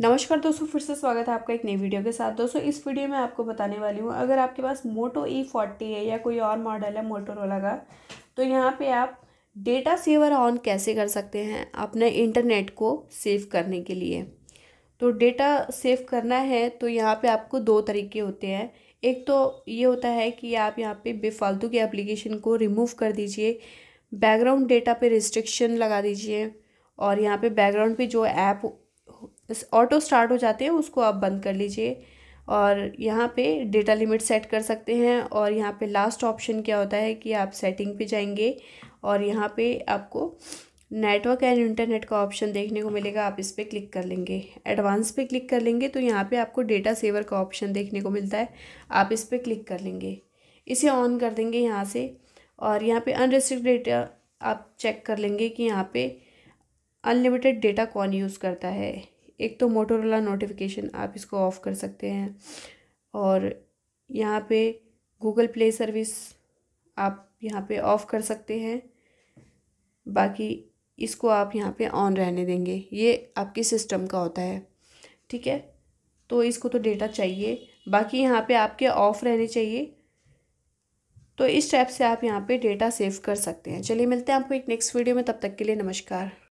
नमस्कार दोस्तों फिर से स्वागत है आपका एक नई वीडियो के साथ दोस्तों इस वीडियो में आपको बताने वाली हूँ अगर आपके पास मोटो ई फोर्टी है या कोई और मॉडल है मोटोरोला का तो यहाँ पे आप डेटा सेवर ऑन कैसे कर सकते हैं अपने इंटरनेट को सेव करने के लिए तो डेटा सेव करना है तो यहाँ पर आपको दो तरीके होते हैं एक तो ये होता है कि आप यहाँ पर बेफालतू के एप्लीकेशन को रिमूव कर दीजिए बैकग्राउंड डेटा पे रिस्ट्रिक्शन लगा दीजिए और यहाँ पे बैकग्राउंड पे जो ऐप ऑटो स्टार्ट हो जाते हैं उसको आप बंद कर लीजिए और यहाँ पे डेटा लिमिट सेट कर सकते हैं और यहाँ पे लास्ट ऑप्शन क्या होता है कि आप सेटिंग पे जाएंगे और यहाँ पे आपको नेटवर्क एंड इंटरनेट का ऑप्शन देखने को मिलेगा आप इस पर क्लिक कर लेंगे एडवांस पे क्लिक कर लेंगे तो यहाँ पे आपको डेटा सेवर का ऑप्शन देखने को मिलता है आप इस पर क्लिक कर लेंगे इसे ऑन कर देंगे यहाँ से और यहाँ पर अनरिस्ट्रिक्ट डेटा आप चेक कर लेंगे कि यहाँ पर अनलिमिटेड डेटा कौन यूज़ करता है एक तो मोटोरोला नोटिफिकेशन आप इसको ऑफ़ कर सकते हैं और यहाँ पे गूगल प्ले सर्विस आप यहाँ पे ऑफ़ कर सकते हैं बाकी इसको आप यहाँ पे ऑन रहने देंगे ये आपके सिस्टम का होता है ठीक है तो इसको तो डेटा चाहिए बाकी यहाँ पे आपके ऑफ़ रहने चाहिए तो इस टाइप से आप यहाँ पे डेटा सेव कर सकते हैं चलिए मिलते हैं आपको एक नेक्स्ट वीडियो में तब तक के लिए नमस्कार